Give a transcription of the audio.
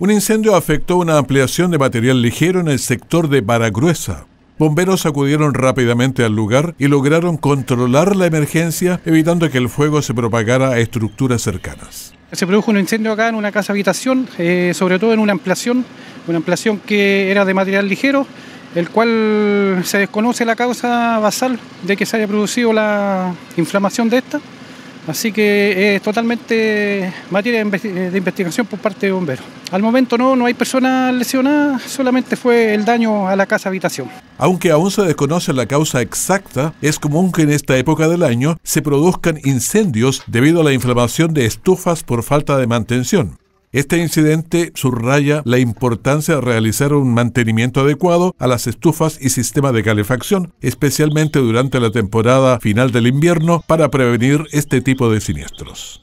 Un incendio afectó una ampliación de material ligero en el sector de Baragruesa. Bomberos acudieron rápidamente al lugar y lograron controlar la emergencia, evitando que el fuego se propagara a estructuras cercanas. Se produjo un incendio acá en una casa habitación, eh, sobre todo en una ampliación, una ampliación que era de material ligero, el cual se desconoce la causa basal de que se haya producido la inflamación de esta. Así que es eh, totalmente materia eh, de investigación por parte de bomberos. Al momento no, no hay personas lesionadas, solamente fue el daño a la casa habitación. Aunque aún se desconoce la causa exacta, es común que en esta época del año se produzcan incendios debido a la inflamación de estufas por falta de mantención. Este incidente subraya la importancia de realizar un mantenimiento adecuado a las estufas y sistema de calefacción, especialmente durante la temporada final del invierno, para prevenir este tipo de siniestros.